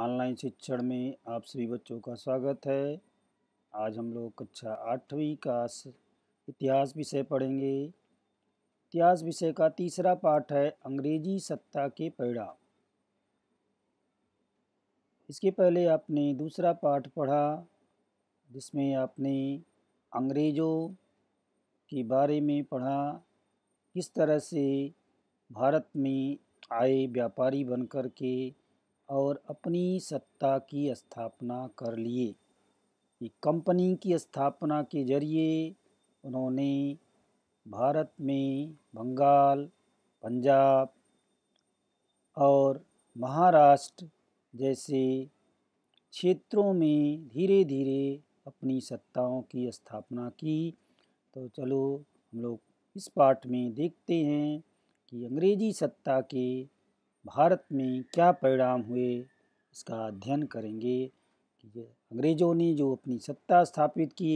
online शिक्षण में आप सभी बच्चों का स्वागत है आज हम लोग कक्षा आठवीं का इतिहास विषय पढ़ेंगे इतिहास विषय का तीसरा पाठ है अंग्रेजी सत्ता के परिणाम इसके पहले आपने दूसरा पाठ पढ़ा जिसमें आपने अंग्रेज़ों के बारे में पढ़ा किस तरह से भारत में आए व्यापारी बनकर के और अपनी सत्ता की स्थापना कर लिए कंपनी की स्थापना के जरिए उन्होंने भारत में बंगाल पंजाब और महाराष्ट्र जैसे क्षेत्रों में धीरे धीरे अपनी सत्ताओं की स्थापना की तो चलो हम लोग इस पाठ में देखते हैं कि अंग्रेजी सत्ता के भारत में क्या परिणाम हुए इसका अध्ययन करेंगे अंग्रेज़ों ने जो अपनी सत्ता स्थापित की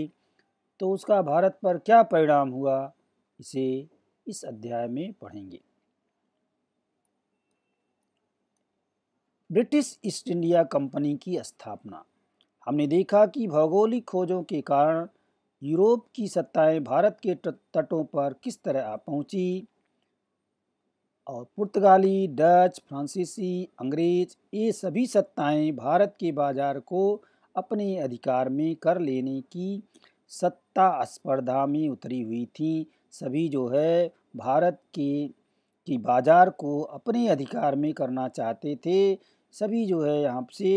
तो उसका भारत पर क्या परिणाम हुआ इसे इस अध्याय में पढ़ेंगे ब्रिटिश ईस्ट इंडिया कंपनी की स्थापना हमने देखा कि भौगोलिक खोजों के कारण यूरोप की सत्ताएं भारत के तटों पर किस तरह पहुंची और पुर्तगाली डच फ्रांसीसी अंग्रेज ये सभी सत्ताएं भारत के बाज़ार को अपने अधिकार में कर लेने की सत्ता स्पर्धा में उतरी हुई थी सभी जो है भारत के की बाज़ार को अपने अधिकार में करना चाहते थे सभी जो है यहाँ से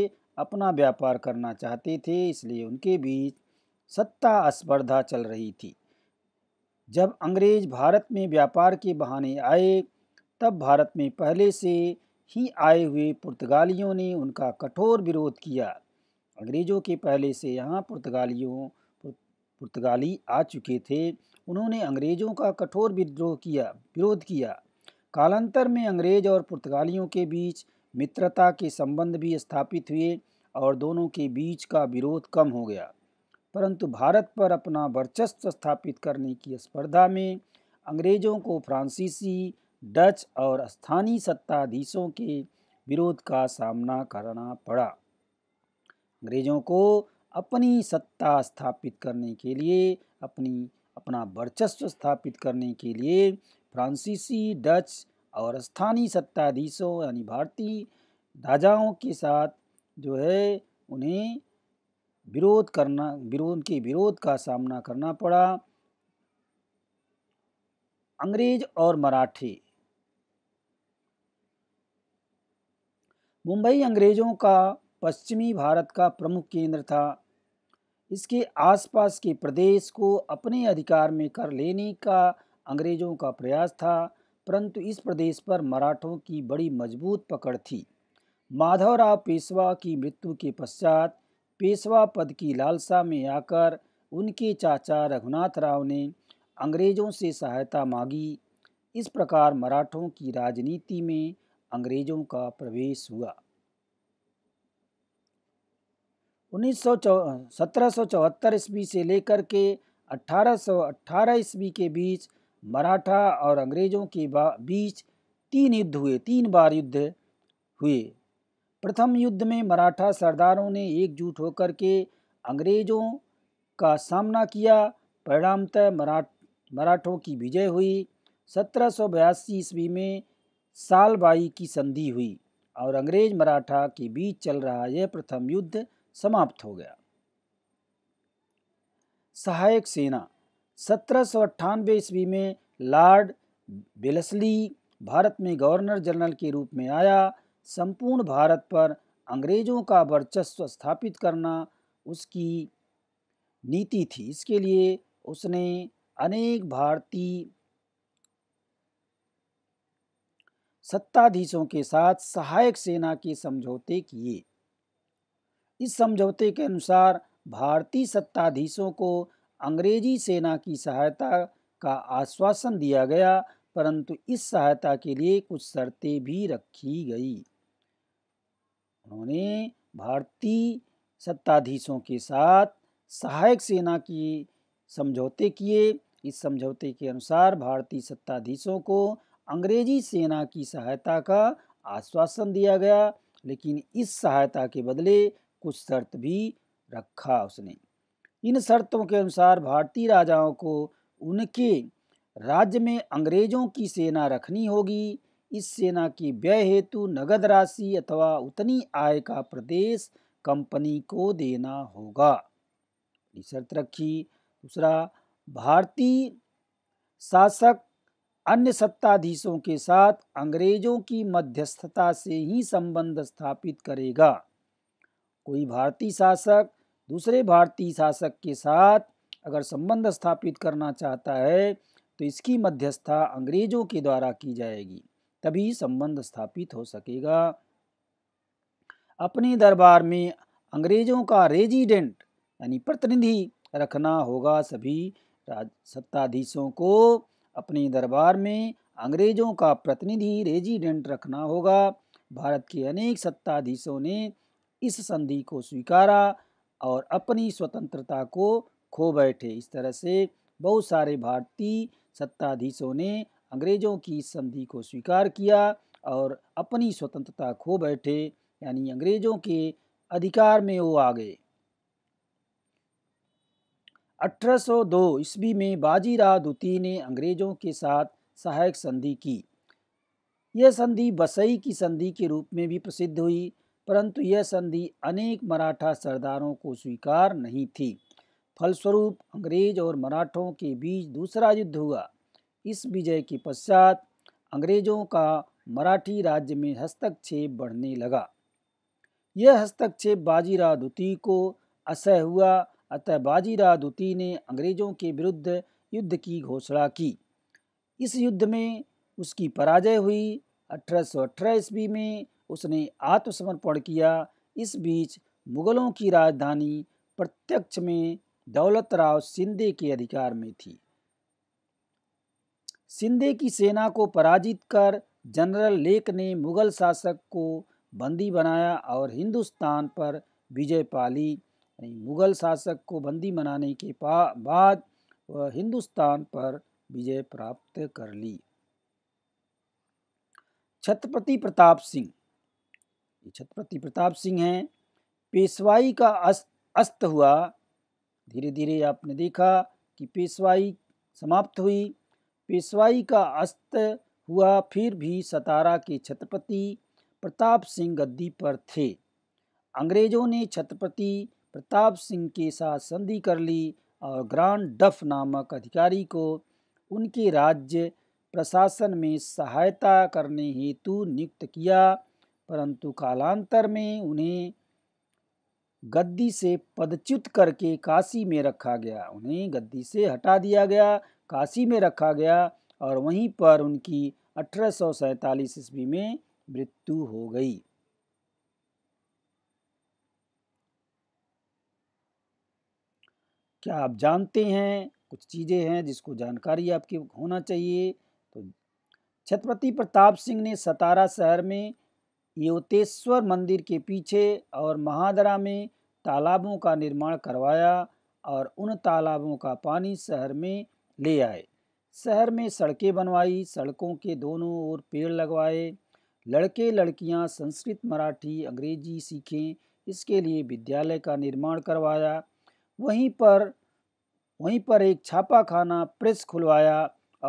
अपना व्यापार करना चाहते थे इसलिए उनके बीच सत्ता स्पर्धा चल रही थी जब अंग्रेज़ भारत में व्यापार के बहाने आए तब भारत में पहले से ही आए हुए पुर्तगालियों ने उनका कठोर विरोध किया अंग्रेज़ों के पहले से यहाँ पुर्तगालियों पुर्तगाली आ चुके थे उन्होंने अंग्रेज़ों का कठोर विद्रोह किया विरोध किया कालांतर में अंग्रेज़ और पुर्तगालियों के बीच मित्रता के संबंध भी स्थापित हुए और दोनों के बीच का विरोध कम हो गया परंतु भारत पर अपना वर्चस्व स्थापित करने की स्पर्धा में अंग्रेज़ों को फ्रांसीसी डच और स्थानीय सत्ताधीशों के विरोध का सामना करना पड़ा अंग्रेज़ों को अपनी सत्ता स्थापित करने के लिए अपनी अपना वर्चस्व स्थापित करने के लिए फ्रांसीसी डच और स्थानीय सत्ताधीशों यानी भारतीय राजाओं के साथ जो है उन्हें विरोध करना विरोध के विरोध का सामना करना पड़ा अंग्रेज और मराठे मुंबई अंग्रेज़ों का पश्चिमी भारत का प्रमुख केंद्र था इसके आसपास के प्रदेश को अपने अधिकार में कर लेने का अंग्रेज़ों का प्रयास था परंतु इस प्रदेश पर मराठों की बड़ी मजबूत पकड़ थी माधवराव पेशवा की मृत्यु के पश्चात पेशवा पद की लालसा में आकर उनके चाचा रघुनाथ राव ने अंग्रेज़ों से सहायता मांगी इस प्रकार मराठों की राजनीति में अंग्रेज़ों का प्रवेश हुआ उन्नीस सौ ईस्वी से लेकर के 1818 ईस्वी के बीच मराठा और अंग्रेज़ों के बीच तीन युद्ध हुए तीन बार युद्ध हुए प्रथम युद्ध में मराठा सरदारों ने एकजुट होकर के अंग्रेज़ों का सामना किया परिणामतः मराठ मराठों की विजय हुई सत्रह सौ ईस्वी में सालबाई की संधि हुई और अंग्रेज मराठा के बीच चल रहा यह प्रथम युद्ध समाप्त हो गया सहायक सेना सत्रह सौ अट्ठानवे ईस्वी में लॉर्ड बेलसली भारत में गवर्नर जनरल के रूप में आया संपूर्ण भारत पर अंग्रेजों का वर्चस्व स्थापित करना उसकी नीति थी इसके लिए उसने अनेक भारतीय सत्ताधीशों के साथ सहायक सेना के समझौते किए इस समझौते के अनुसार भारतीय सत्ताधीशों को अंग्रेजी सेना की सहायता का आश्वासन दिया गया परंतु इस सहायता के लिए कुछ शर्तें भी रखी गई उन्होंने भारतीय सत्ताधीशों के साथ सहायक सेना की समझौते किए इस समझौते के अनुसार भारतीय सत्ताधीशों को अंग्रेजी सेना की सहायता का आश्वासन दिया गया लेकिन इस सहायता के बदले कुछ शर्त भी रखा उसने इन शर्तों के अनुसार भारतीय राजाओं को उनके राज्य में अंग्रेजों की सेना रखनी होगी इस सेना की व्यय हेतु नगद राशि अथवा उतनी आय का प्रदेश कंपनी को देना होगा शर्त रखी दूसरा भारतीय शासक अन्य सत्ताधीशों के साथ अंग्रेजों की मध्यस्थता से ही संबंध स्थापित करेगा कोई भारतीय शासक दूसरे भारतीय शासक के साथ अगर संबंध स्थापित करना चाहता है तो इसकी मध्यस्थता अंग्रेजों के द्वारा की जाएगी तभी संबंध स्थापित हो सकेगा अपने दरबार में अंग्रेजों का रेजिडेंट यानी प्रतिनिधि रखना होगा सभी सत्ताधीशों को अपने दरबार में अंग्रेजों का प्रतिनिधि रेजिडेंट रखना होगा भारत के अनेक सत्ताधीशों ने इस संधि को स्वीकारा और अपनी स्वतंत्रता को खो बैठे इस तरह से बहुत सारे भारतीय सत्ताधीशों ने अंग्रेजों की इस संधि को स्वीकार किया और अपनी स्वतंत्रता खो बैठे यानी अंग्रेजों के अधिकार में वो आ गए 1802 ईस्वी में बाजीराव द्वितीय ने अंग्रेज़ों के साथ सहायक संधि की यह संधि बसई की संधि के रूप में भी प्रसिद्ध हुई परंतु यह संधि अनेक मराठा सरदारों को स्वीकार नहीं थी फलस्वरूप अंग्रेज और मराठों के बीच दूसरा युद्ध हुआ इस विजय के पश्चात अंग्रेजों का मराठी राज्य में हस्तक्षेप बढ़ने लगा यह हस्तक्षेप बाजीराव द्वितीय को असह हुआ अतः बाजीराव द्वितीय ने अंग्रेज़ों के विरुद्ध युद्ध की घोषणा की इस युद्ध में उसकी पराजय हुई अठारह सौ अठारह ईस्वी में उसने आत्मसमर्पण किया इस बीच मुगलों की राजधानी प्रत्यक्ष में दौलतराव सिंधे के अधिकार में थी सिंधे की सेना को पराजित कर जनरल लेक ने मुगल शासक को बंदी बनाया और हिंदुस्तान पर विजय पाली यानी मुग़ल शासक को बंदी बनाने के बाद वह हिंदुस्तान पर विजय प्राप्त कर ली छत्रपति प्रताप सिंह छत्रपति प्रताप सिंह हैं पेशवाई का अस्त अस्त हुआ धीरे धीरे आपने देखा कि पेशवाई समाप्त हुई पेशवाई का अस्त हुआ फिर भी सतारा के छत्रपति प्रताप सिंह गद्दी पर थे अंग्रेजों ने छत्रपति प्रताप सिंह के साथ संधि कर ली और ग्रांड डफ नामक अधिकारी को उनके राज्य प्रशासन में सहायता करने हेतु नियुक्त किया परंतु कालांतर में उन्हें गद्दी से पदच्युत करके काशी में रखा गया उन्हें गद्दी से हटा दिया गया काशी में रखा गया और वहीं पर उनकी अठारह ईस्वी में मृत्यु हो गई क्या आप जानते हैं कुछ चीज़ें हैं जिसको जानकारी आपकी होना चाहिए तो छत्रपति प्रताप सिंह ने सतारा शहर में योतेश्वर मंदिर के पीछे और महादरा में तालाबों का निर्माण करवाया और उन तालाबों का पानी शहर में ले आए शहर में सड़कें बनवाई सड़कों के दोनों ओर पेड़ लगवाए लड़के लड़कियां संस्कृत मराठी अंग्रेजी सीखें इसके लिए विद्यालय का निर्माण करवाया वहीं पर वहीं पर एक छापा खाना प्रेस खुलवाया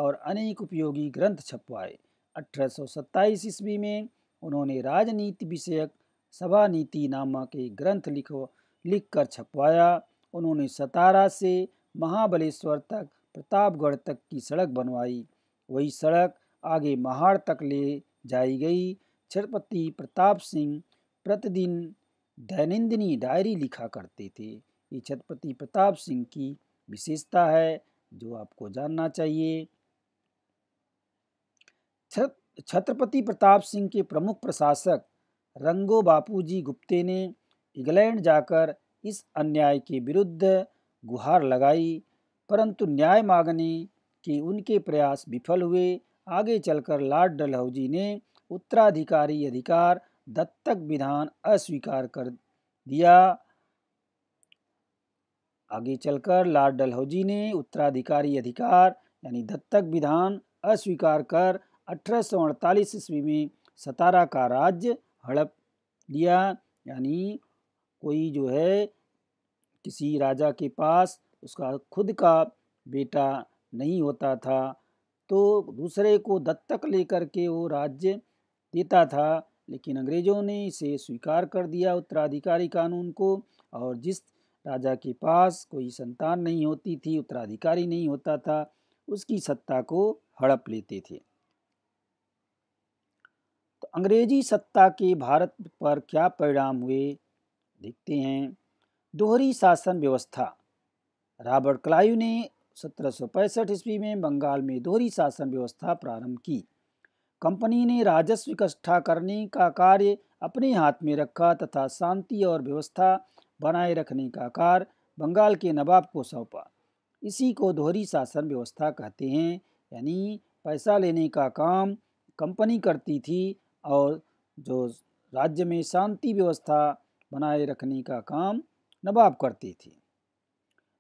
और अनेक उपयोगी ग्रंथ छपवाए अठारह ईस्वी में उन्होंने राजनीति विषयक सभा नीति नामक एक ग्रंथ लिखो लिख कर छपवाया उन्होंने सतारा से महाबलेश्वर तक प्रतापगढ़ तक की सड़क बनवाई वही सड़क आगे महाड़ तक ले जाई गई छत्रपति प्रताप सिंह प्रतिदिन दैनंदिनी डायरी लिखा करते थे ये छत्रपति प्रताप सिंह की विशेषता है जो आपको जानना चाहिए छत्रपति प्रताप सिंह के प्रमुख प्रशासक रंगो बापूजी गुप्ते ने इंग्लैंड जाकर इस अन्याय के विरुद्ध गुहार लगाई परंतु न्याय मांगने के उनके प्रयास विफल हुए आगे चलकर लॉर्ड डलहौजी ने उत्तराधिकारी अधिकार दत्तक विधान अस्वीकार कर दिया आगे चलकर लॉर्ड डलहौजी ने उत्तराधिकारी अधिकार यानी दत्तक विधान अस्वीकार कर अठारह ईस्वी में सतारा का राज्य हड़प लिया यानी कोई जो है किसी राजा के पास उसका खुद का बेटा नहीं होता था तो दूसरे को दत्तक लेकर के वो राज्य देता था लेकिन अंग्रेज़ों ने इसे स्वीकार कर दिया उत्तराधिकारी कानून को और जिस राजा के पास कोई संतान नहीं होती थी उत्तराधिकारी नहीं होता था उसकी सत्ता को हड़प लेते थे तो अंग्रेजी सत्ता के भारत पर क्या परिणाम हुए देखते हैं दोहरी शासन व्यवस्था रॉबर्ट क्लाइव ने सत्रह ईस्वी में बंगाल में दोहरी शासन व्यवस्था प्रारंभ की कंपनी ने राजस्व इकट्ठा करने का कार्य अपने हाथ में रखा तथा शांति और व्यवस्था बनाए रखने का कार्य बंगाल के नवाब को सौंपा इसी को दोहरी शासन व्यवस्था कहते हैं यानी पैसा लेने का काम कंपनी करती थी और जो राज्य में शांति व्यवस्था बनाए रखने का काम नवाब करती थी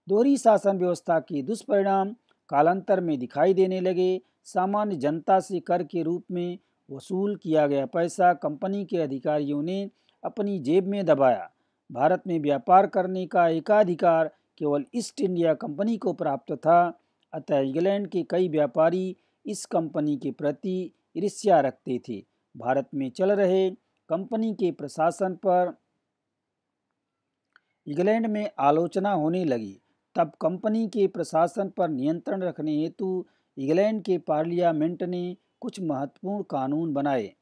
दोहरी शासन व्यवस्था के दुष्परिणाम कालांतर में दिखाई देने लगे सामान्य जनता से कर के रूप में वसूल किया गया पैसा कंपनी के अधिकारियों ने अपनी जेब में दबाया भारत में व्यापार करने का एकाधिकार केवल ईस्ट इंडिया कंपनी को प्राप्त था अतः इंग्लैंड के कई व्यापारी इस कंपनी के प्रति ईर्ष्या रखते थे भारत में चल रहे कंपनी के प्रशासन पर इंग्लैंड में आलोचना होने लगी तब कंपनी के प्रशासन पर नियंत्रण रखने हेतु इंग्लैंड के पार्लियामेंट ने कुछ महत्वपूर्ण कानून बनाए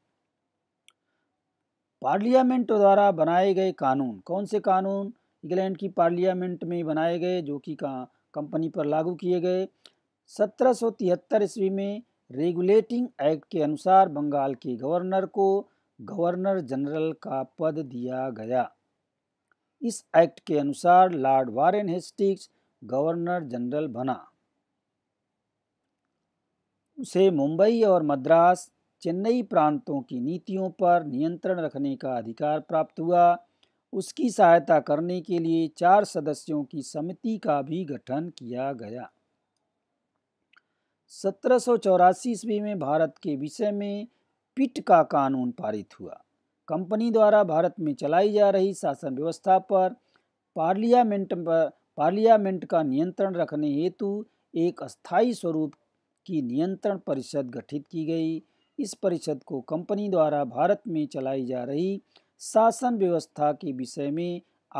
पार्लियामेंट द्वारा बनाए गए कानून कौन से कानून इंग्लैंड की पार्लियामेंट में बनाए गए जो कि कंपनी पर लागू किए गए सत्रह सौ तिहत्तर ईस्वी में रेगुलेटिंग एक्ट के अनुसार बंगाल के गवर्नर को गवर्नर जनरल का पद दिया गया इस एक्ट के अनुसार lord Warren Hastings governor general बना उसे मुंबई और मद्रास चेन्नई प्रांतों की नीतियों पर नियंत्रण रखने का अधिकार प्राप्त हुआ उसकी सहायता करने के लिए चार सदस्यों की समिति का भी गठन किया गया सत्रह सौ ईस्वी में भारत के विषय में पिट का कानून पारित हुआ कंपनी द्वारा भारत में चलाई जा रही शासन व्यवस्था पर पार्लियामेंट पर पार्लियामेंट का नियंत्रण रखने हेतु एक अस्थायी स्वरूप की नियंत्रण परिषद गठित की गई इस परिषद को कंपनी द्वारा भारत में चलाई जा रही शासन व्यवस्था के विषय में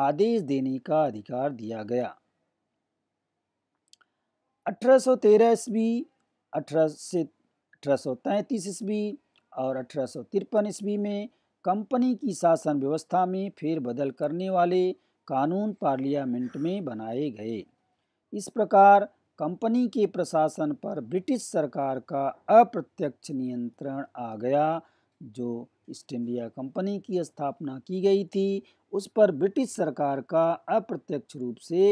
आदेश देने का अधिकार दिया गया 1813 ईस्वी अठारह से अठारह ईस्वी और अठारह ईस्वी में कंपनी की शासन व्यवस्था में फेरबदल करने वाले कानून पार्लियामेंट में बनाए गए इस प्रकार कंपनी के प्रशासन पर ब्रिटिश सरकार का अप्रत्यक्ष नियंत्रण आ गया जो ईस्ट इंडिया कंपनी की स्थापना की गई थी उस पर ब्रिटिश सरकार का अप्रत्यक्ष रूप से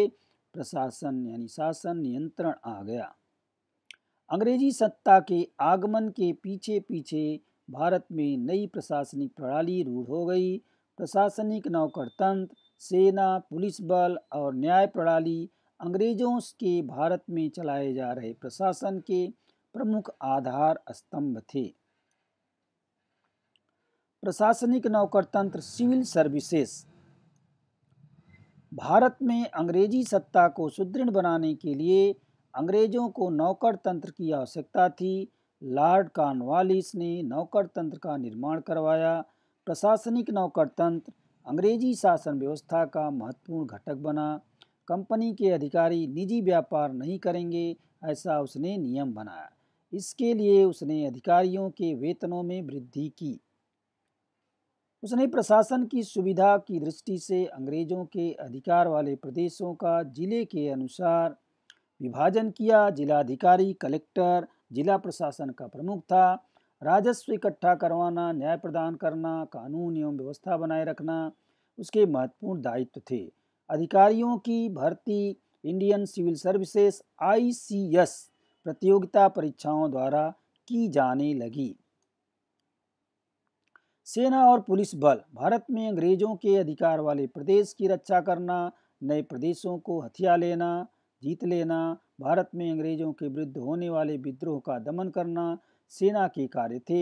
प्रशासन यानी शासन नियंत्रण आ गया अंग्रेजी सत्ता के आगमन के पीछे पीछे भारत में नई प्रशासनिक प्रणाली रूढ़ हो गई प्रशासनिक नौकरतंत्र सेना पुलिस बल और न्याय प्रणाली अंग्रेजों के भारत में चलाए जा रहे प्रशासन के प्रमुख आधार स्तंभ थे प्रशासनिक नौकरतंत्र सिविल सर्विसेस भारत में अंग्रेजी सत्ता को सुदृढ़ बनाने के लिए अंग्रेजों को नौकर तंत्र की आवश्यकता थी लॉर्ड कार्नवालिस ने नौकर तंत्र का निर्माण करवाया प्रशासनिक नौकर तंत्र अंग्रेजी शासन व्यवस्था का महत्वपूर्ण घटक बना कंपनी के अधिकारी निजी व्यापार नहीं करेंगे ऐसा उसने नियम बनाया इसके लिए उसने अधिकारियों के वेतनों में वृद्धि की उसने प्रशासन की सुविधा की दृष्टि से अंग्रेजों के अधिकार वाले प्रदेशों का जिले के अनुसार विभाजन किया जिलाधिकारी कलेक्टर जिला प्रशासन का प्रमुख था राजस्व इकट्ठा करवाना न्याय प्रदान करना कानून एवं व्यवस्था बनाए रखना उसके महत्वपूर्ण दायित्व थे अधिकारियों की भर्ती इंडियन सिविल सर्विसेज आईसीएस प्रतियोगिता परीक्षाओं द्वारा की जाने लगी सेना और पुलिस बल भारत में अंग्रेजों के अधिकार वाले प्रदेश की रक्षा करना नए प्रदेशों को हथिया लेना जीत लेना भारत में अंग्रेजों के विरुद्ध होने वाले विद्रोह का दमन करना सेना के कार्य थे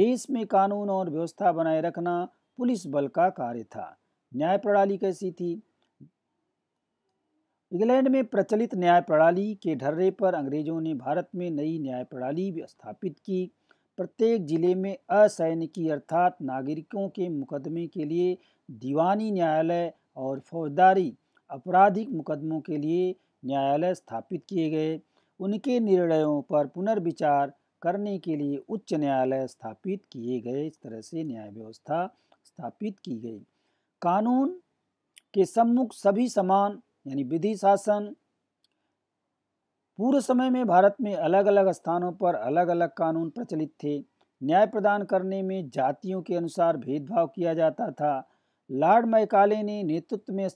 देश में कानून और व्यवस्था बनाए रखना पुलिस बल का कार्य था न्याय प्रणाली कैसी थी इंग्लैंड में प्रचलित न्याय प्रणाली के ढर्रे पर अंग्रेजों ने भारत में नई न्याय प्रणाली भी स्थापित की प्रत्येक जिले में असैनिकी अर्थात नागरिकों के मुकदमे के लिए दीवानी न्यायालय और फौजदारी आपराधिक मुकदमों के लिए न्यायालय स्थापित किए गए उनके निर्णयों पर पुनर्विचार करने के लिए उच्च न्यायालय स्थापित किए गए इस तरह से न्याय व्यवस्था स्थापित की गई कानून के सम्मुख सभी समान यानी विधि शासन पूर्व समय में भारत में अलग अलग स्थानों पर अलग अलग कानून प्रचलित थे न्याय प्रदान करने में जातियों के अनुसार भेदभाव किया जाता था लॉर्ड मैकाले ने नेतृत्व में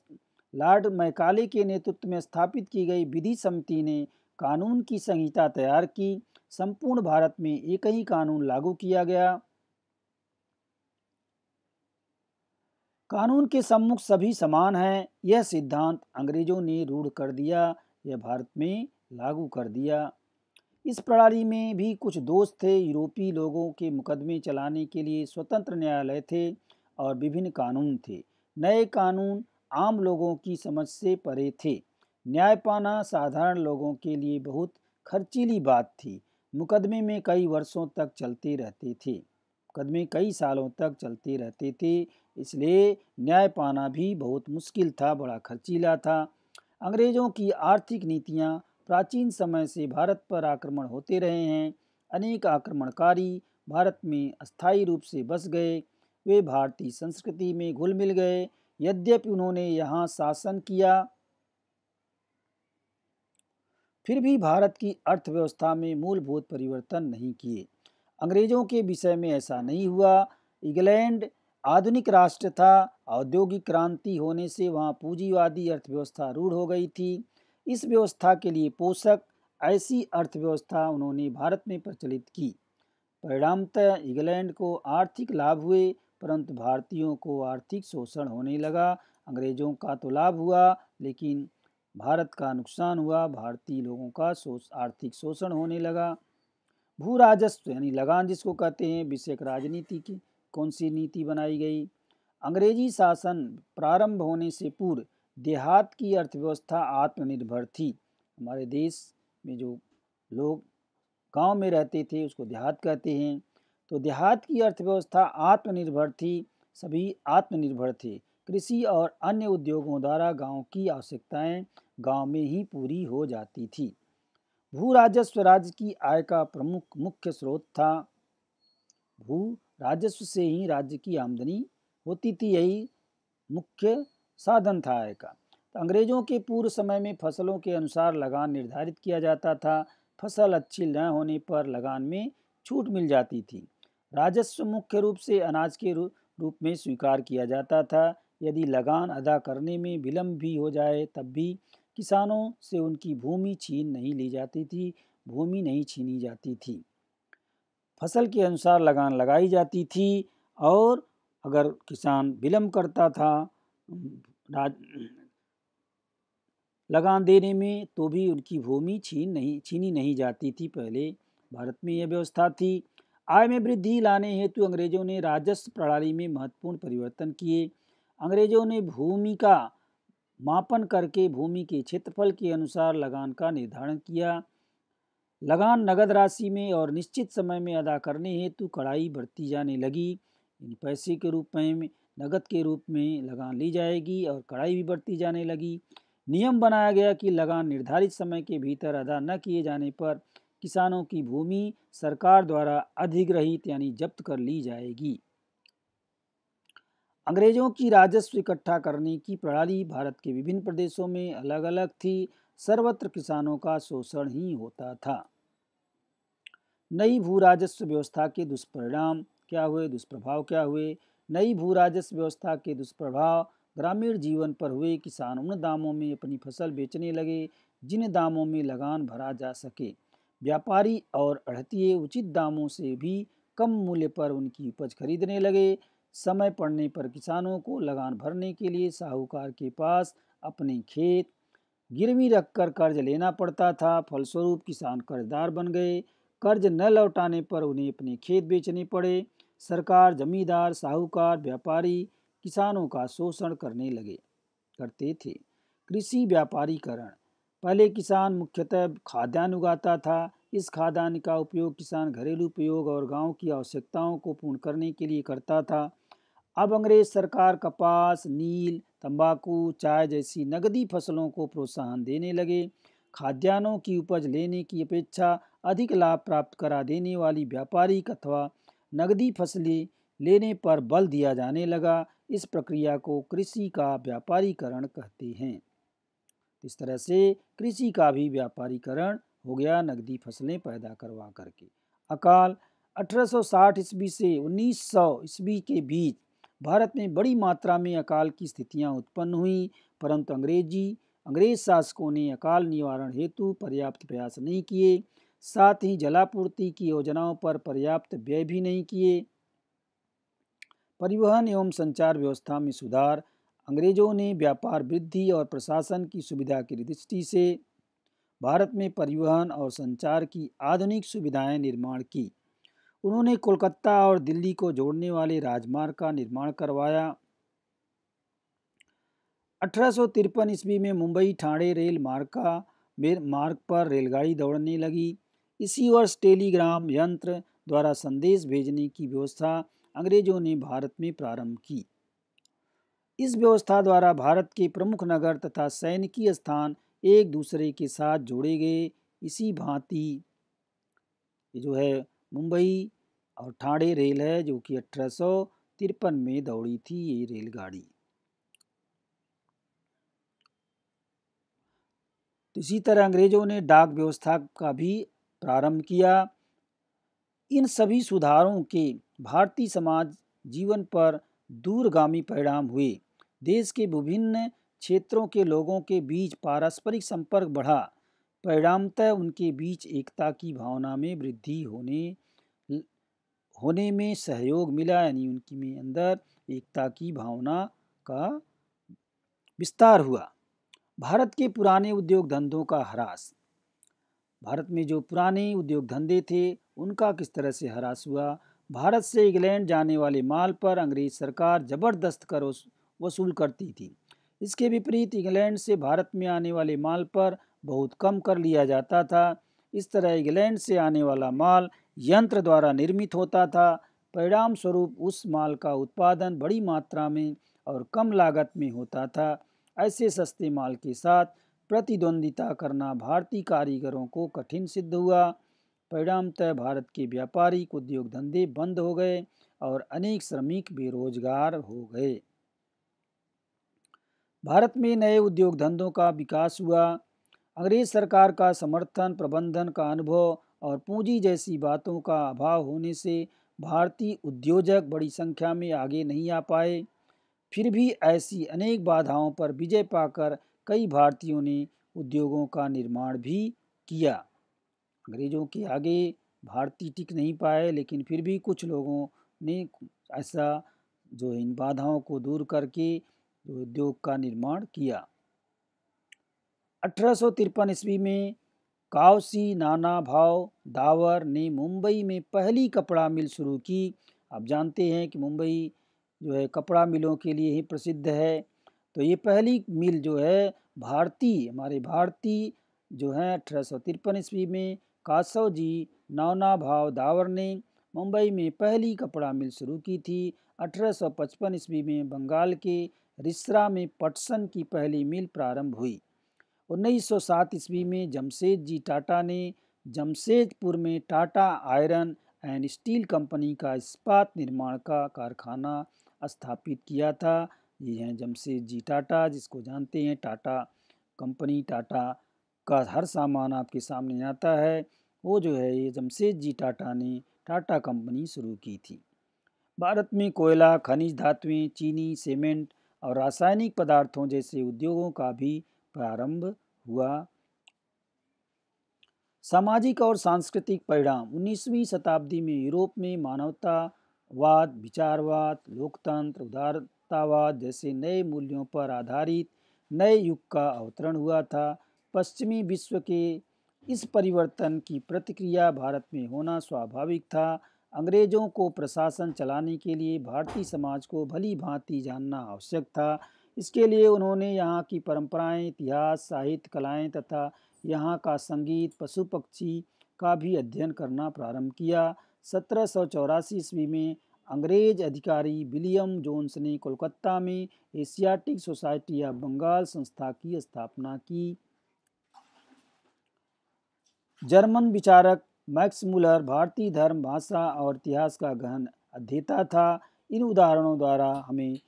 लॉर्ड मैकाले के नेतृत्व में स्थापित की गई विधि समिति ने कानून की संहिता तैयार की संपूर्ण भारत में एक ही कानून लागू किया गया कानून के सम्मुख सभी समान हैं यह सिद्धांत अंग्रेजों ने रूढ़ कर दिया यह भारत में लागू कर दिया इस प्रणाली में भी कुछ दोस्त थे यूरोपीय लोगों के मुकदमे चलाने के लिए स्वतंत्र न्यायालय थे और विभिन्न कानून थे नए कानून आम लोगों की समझ से परे थे न्याय पाना साधारण लोगों के लिए बहुत खर्चीली बात थी मुकदमे में कई वर्षों तक चलते रहते थे मुकदमे कई सालों तक चलते रहते थे इसलिए न्याय पाना भी बहुत मुश्किल था बड़ा खर्चीला था अंग्रेज़ों की आर्थिक नीतियाँ प्राचीन समय से भारत पर आक्रमण होते रहे हैं अनेक आक्रमणकारी भारत में अस्थायी रूप से बस गए वे भारतीय संस्कृति में घुल मिल गए यद्यपि उन्होंने यहाँ शासन किया फिर भी भारत की अर्थव्यवस्था में मूलभूत परिवर्तन नहीं किए अंग्रेज़ों के विषय में ऐसा नहीं हुआ इंग्लैंड आधुनिक राष्ट्र था औद्योगिक क्रांति होने से वहाँ पूंजीवादी अर्थव्यवस्था रूढ़ हो गई थी इस व्यवस्था के लिए पोषक ऐसी अर्थव्यवस्था उन्होंने भारत में प्रचलित की परिणामतः इंग्लैंड को आर्थिक लाभ हुए परंतु भारतीयों को आर्थिक शोषण होने लगा अंग्रेज़ों का तो लाभ हुआ लेकिन भारत का नुकसान हुआ भारतीय लोगों का शोष आर्थिक शोषण होने लगा भू राजस्व यानी लगान जिसको कहते हैं विषयक राजनीति की कौन सी नीति बनाई गई अंग्रेजी शासन प्रारंभ होने से पूर्व देहात की अर्थव्यवस्था आत्मनिर्भर थी हमारे देश में जो लोग गांव में रहते थे उसको देहात कहते हैं तो देहात की अर्थव्यवस्था आत्मनिर्भर थी सभी आत्मनिर्भर थे कृषि और अन्य उद्योगों द्वारा गांव की आवश्यकताएं गांव में ही पूरी हो जाती थी भू राजस्व राज्य की आय का प्रमुख मुख्य स्रोत था भू राजस्व से ही राज्य की आमदनी होती थी यही मुख्य साधन था आय का तो अंग्रेजों के पूर्व समय में फसलों के अनुसार लगान निर्धारित किया जाता था फसल अच्छी न होने पर लगान में छूट मिल जाती थी राजस्व मुख्य रूप से अनाज के रूप में स्वीकार किया जाता था यदि लगान अदा करने में विलम्ब भी हो जाए तब भी किसानों से उनकी भूमि छीन नहीं ली जाती थी भूमि नहीं छीनी जाती थी फसल के अनुसार लगान लगाई जाती थी और अगर किसान विलम्ब करता था राज लगान देने में तो भी उनकी भूमि छीन नहीं छीनी नहीं जाती थी पहले भारत में यह व्यवस्था थी आय में वृद्धि लाने हेतु अंग्रेजों ने राजस्व प्रणाली में महत्वपूर्ण परिवर्तन किए अंग्रेजों ने भूमि का मापन करके भूमि के क्षेत्रफल के अनुसार लगान का निर्धारण किया लगान नगद राशि में और निश्चित समय में अदा करने हेतु कड़ाई बरती जाने लगी इन पैसे के रूप में नगद के रूप में लगान ली जाएगी और कड़ाई भी बरती जाने लगी नियम बनाया गया कि लगान निर्धारित समय के भीतर अदा न किए जाने पर किसानों की भूमि सरकार द्वारा अधिग्रहित यानी जब्त कर ली जाएगी अंग्रेज़ों की राजस्व इकट्ठा करने की प्रणाली भारत के विभिन्न प्रदेशों में अलग अलग थी सर्वत्र किसानों का शोषण ही होता था नई भू राजस्व व्यवस्था के दुष्परिणाम क्या हुए दुष्प्रभाव क्या हुए नई भू राजस्व व्यवस्था के दुष्प्रभाव ग्रामीण जीवन पर हुए किसान उन दामों में अपनी फसल बेचने लगे जिन दामों में लगान भरा जा सके व्यापारी और अड़तिए उचित दामों से भी कम मूल्य पर उनकी उपज खरीदने लगे समय पड़ने पर किसानों को लगान भरने के लिए साहूकार के पास अपने खेत गिरवी रखकर कर्ज लेना पड़ता था फलस्वरूप किसान कर्जदार बन गए कर्ज न लौटाने पर उन्हें अपने खेत बेचने पड़े सरकार जमींदार साहूकार व्यापारी किसानों का शोषण करने लगे करते थे कृषि व्यापारीकरण पहले किसान मुख्यतः खाद्यान्न उगाता था इस खाद्यान्न का उपयोग किसान घरेलू उपयोग और गांव की आवश्यकताओं को पूर्ण करने के लिए करता था अब अंग्रेज सरकार कपास नील तंबाकू चाय जैसी नगदी फसलों को प्रोत्साहन देने लगे खाद्यान्नों की उपज लेने की अपेक्षा अधिक लाभ प्राप्त करा देने वाली व्यापारी अथवा नगदी फसलें लेने पर बल दिया जाने लगा इस प्रक्रिया को कृषि का व्यापारीकरण कहते हैं इस तरह से कृषि का भी व्यापारीकरण हो गया नगदी फसलें पैदा करवा करके अकाल 1860 ईस्वी से 1900 ईस्वी के बीच भारत में बड़ी मात्रा में अकाल की स्थितियां उत्पन्न हुईं परंतु अंग्रेजी अंग्रेज शासकों ने अकाल निवारण हेतु पर्याप्त प्रयास नहीं किए साथ ही जलापूर्ति की योजनाओं पर पर्याप्त व्यय भी नहीं किए परिवहन एवं संचार व्यवस्था में सुधार अंग्रेजों ने व्यापार वृद्धि और प्रशासन की सुविधा की दृष्टि से भारत में परिवहन और संचार की आधुनिक सुविधाएं निर्माण की उन्होंने कोलकाता और दिल्ली को जोड़ने वाले राजमार्ग का निर्माण करवाया अठारह ईस्वी में मुंबई ठाणे रेल मार्ग का मार्ग पर रेलगाड़ी दौड़ने लगी इसी वर्ष टेलीग्राम यंत्र द्वारा संदेश भेजने की व्यवस्था अंग्रेजों ने भारत में प्रारंभ की इस व्यवस्था द्वारा भारत के प्रमुख नगर तथा सैनिकी स्थान एक दूसरे के साथ जोड़े गए इसी भांति जो है मुंबई और ठाणे रेल है जो कि अठारह में दौड़ी थी ये रेलगाड़ी इसी तरह अंग्रेजों ने डाक व्यवस्था का भी प्रारंभ किया इन सभी सुधारों के भारतीय समाज जीवन पर दूरगामी परिणाम हुए देश के विभिन्न क्षेत्रों के लोगों के बीच पारस्परिक संपर्क बढ़ा परिणामतः उनके बीच एकता की भावना में वृद्धि होने होने में सहयोग मिला यानी उनकी में अंदर एकता की भावना का विस्तार हुआ भारत के पुराने उद्योग धंधों का ह्रास भारत में जो पुराने उद्योग धंधे थे उनका किस तरह से ह्रास हुआ भारत से इंग्लैंड जाने वाले माल पर अंग्रेज सरकार जबरदस्त कर वसूल करती थी इसके विपरीत इंग्लैंड से भारत में आने वाले माल पर बहुत कम कर लिया जाता था इस तरह इंग्लैंड से आने वाला माल यंत्र द्वारा निर्मित होता था परिणाम स्वरूप उस माल का उत्पादन बड़ी मात्रा में और कम लागत में होता था ऐसे सस्ते माल के साथ प्रतिद्वंदिता करना भारतीय कारीगरों को कठिन सिद्ध हुआ परिणामतः भारत के व्यापारिक उद्योग धंधे बंद हो गए और अनेक श्रमिक बेरोजगार हो गए भारत में नए उद्योग धंधों का विकास हुआ अंग्रेज सरकार का समर्थन प्रबंधन का अनुभव और पूंजी जैसी बातों का अभाव होने से भारतीय उद्योजक बड़ी संख्या में आगे नहीं आ पाए फिर भी ऐसी अनेक बाधाओं पर विजय पाकर कई भारतीयों ने उद्योगों का निर्माण भी किया अंग्रेजों के आगे भारतीय टिक नहीं पाए लेकिन फिर भी कुछ लोगों ने ऐसा जो इन बाधाओं को दूर करके उद्योग का निर्माण किया अठारह ईस्वी में कावसी नाना भाव दावर ने मुंबई में पहली कपड़ा मिल शुरू की आप जानते हैं कि मुंबई जो है कपड़ा मिलों के लिए ही प्रसिद्ध है तो ये पहली मिल जो है भारतीय हमारे भारतीय जो है अठारह ईस्वी में कासव जी नाना भाव दावर ने मुंबई में पहली कपड़ा मिल शुरू की थी 1855 ईस्वी में बंगाल के रिसरा में पटसन की पहली मिल प्रारंभ हुई 1907 ईस्वी में जमशेद जी टाटा ने जमशेदपुर में Tata iron and steel company का इस्पात निर्माण का कारखाना स्थापित किया था ये हैं जमशेद जी टाटा जिसको जानते हैं टाटा कंपनी टाटा का हर सामान आपके सामने आता है वो जो है ये जमशेद जी टाटा ने टाटा कंपनी शुरू की थी भारत में कोयला खनिज धातुएं चीनी सीमेंट और रासायनिक पदार्थों जैसे उद्योगों का भी प्रारंभ हुआ सामाजिक और सांस्कृतिक परिणाम 19वीं शताब्दी में यूरोप में मानवतावाद विचारवाद लोकतंत्र उदारतावाद जैसे नए मूल्यों पर आधारित नए युग का अवतरण हुआ था पश्चिमी विश्व के इस परिवर्तन की प्रतिक्रिया भारत में होना स्वाभाविक था अंग्रेजों को प्रशासन चलाने के लिए भारतीय समाज को भली भांति जानना आवश्यक था इसके लिए उन्होंने यहाँ की परंपराएं इतिहास साहित्य कलाएं तथा यहाँ का संगीत पशु पक्षी का भी अध्ययन करना प्रारंभ किया सत्रह सौ चौरासी ईस्वी में अंग्रेज अधिकारी विलियम जोन्स ने कोलकाता में एशियाटिक सोसाइटी ऑफ बंगाल संस्था की स्थापना की जर्मन विचारक मैक्स मुलर भारतीय धर्म भाषा और इतिहास का गहन अध्येता था इन उदाहरणों द्वारा हमें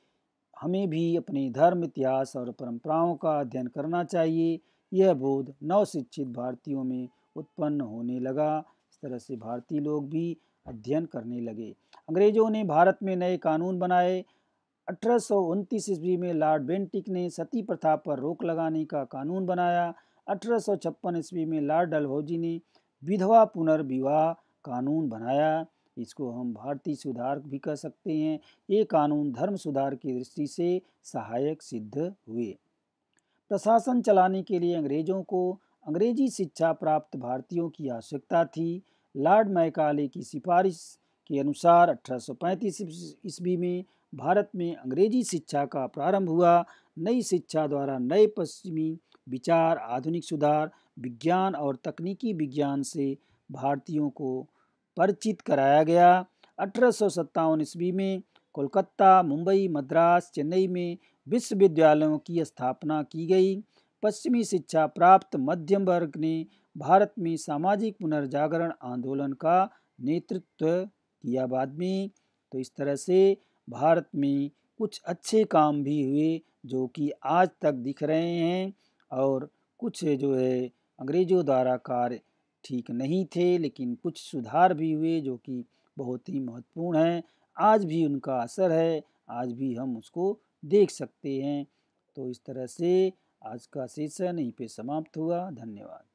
हमें भी अपने धर्म इतिहास और परंपराओं का अध्ययन करना चाहिए यह बोध नवशिक्षित भारतीयों में उत्पन्न होने लगा इस तरह से भारतीय लोग भी अध्ययन करने लगे अंग्रेजों ने भारत में नए कानून बनाए अठारह ईस्वी में लॉर्ड बेंटिक ने सती प्रथा पर रोक लगाने का कानून बनाया अठारह ईस्वी में लॉर्ड डलहौजी ने विधवा पुनर्विवाह कानून बनाया इसको हम भारतीय सुधार भी कह सकते हैं ये कानून धर्म सुधार की दृष्टि से सहायक सिद्ध हुए प्रशासन चलाने के लिए अंग्रेजों को अंग्रेजी शिक्षा प्राप्त भारतीयों की आवश्यकता थी लॉर्ड मैकाले की सिफारिश के अनुसार 1835 ईस्वी में भारत में अंग्रेजी शिक्षा का प्रारंभ हुआ नई शिक्षा द्वारा नए पश्चिमी विचार आधुनिक सुधार विज्ञान और तकनीकी विज्ञान से भारतीयों को परिचित कराया गया अठारह ईस्वी में कोलकाता मुंबई मद्रास चेन्नई में विश्वविद्यालयों की स्थापना की गई पश्चिमी शिक्षा प्राप्त मध्यम वर्ग ने भारत में सामाजिक पुनर्जागरण आंदोलन का नेतृत्व किया बाद में तो इस तरह से भारत में कुछ अच्छे काम भी हुए जो कि आज तक दिख रहे हैं और कुछ जो है अंग्रेज़ों द्वारा कार्य ठीक नहीं थे लेकिन कुछ सुधार भी हुए जो कि बहुत ही महत्वपूर्ण हैं आज भी उनका असर है आज भी हम उसको देख सकते हैं तो इस तरह से आज का सेशन यहीं पे समाप्त हुआ धन्यवाद